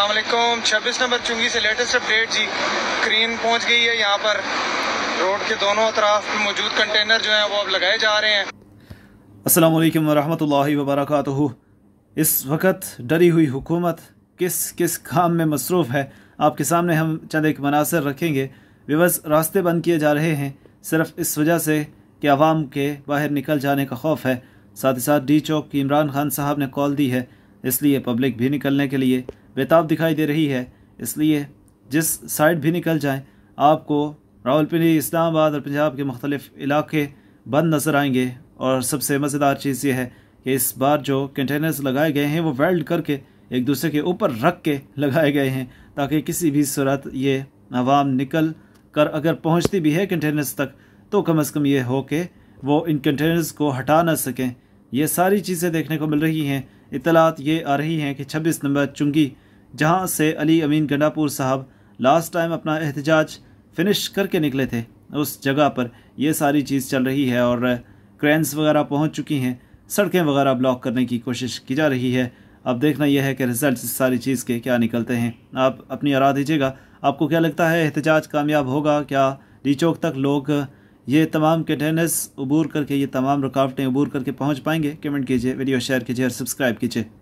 अलमेकुम 26 number चुंगी से latest update जी क्रीन पहुंच गई है यहाँ पर रोड के दोनों अतराफ में मौजूद कंटेनर जो हैं वो अब लगाए जा रहे हैं असलम वालेकुम वरहमतुल्लाहि वबरकातुहू इस वक्त डरी हुई हुकूमत किस किस काम में मसरूफ़ है आपके सामने हम चंद एक मनासर रखेंगे विवस रास्ते बंद किए जा रहे हैं सिर्फ इस वजह से कि आवाम के बाहर निकल जाने का खौफ है साथ ही साथ डी चौक की इमरान खान साहब ने कॉल दी है इसलिए पब्लिक भी निकलने के लिए बेताब दिखाई दे रही है इसलिए जिस साइड भी निकल जाएं आपको रावलपिंडी इस्लामाबाद और पंजाब के मुख्तलिफ इलाके बंद नज़र आएंगे और सबसे मज़ेदार चीज़ ये है कि इस बार जो कंटेनर्स लगाए गए हैं वो वेल्ड करके एक दूसरे के ऊपर रख के लगाए गए हैं ताकि किसी भी सूरत ये आवाम निकल कर अगर पहुँचती भी है कंटेनर्स तक तो कम अज़ कम ये हो के वो इन कंटेनर्स को हटा ना सकें ये सारी चीज़ें देखने को मिल रही हैं इतलात ये आ रही हैं कि छब्बीस नंबर चुंगी जहाँ से अली अमीन गंडापुर साहब लास्ट टाइम अपना एहतजाज फिनिश करके निकले थे उस जगह पर यह सारी चीज़ चल रही है और क्रेंस वगैरह पहुँच चुकी हैं सड़कें वगैरह ब्लॉक करने की कोशिश की जा रही है अब देखना यह है कि रिज़ल्ट इस सारी चीज़ के क्या निकलते हैं आप अपनी आरा दीजिएगा आपको क्या लगता है एहतजाज कामयाब होगा क्या रिचौक तक लोग ये तमाम कठिनस अबूर करके ये तमाम रुकावटें अबूर करके पहुँच पाएंगे कमेंट कीजिए वीडियो शेयर कीजिए और सब्सक्राइब कीजिए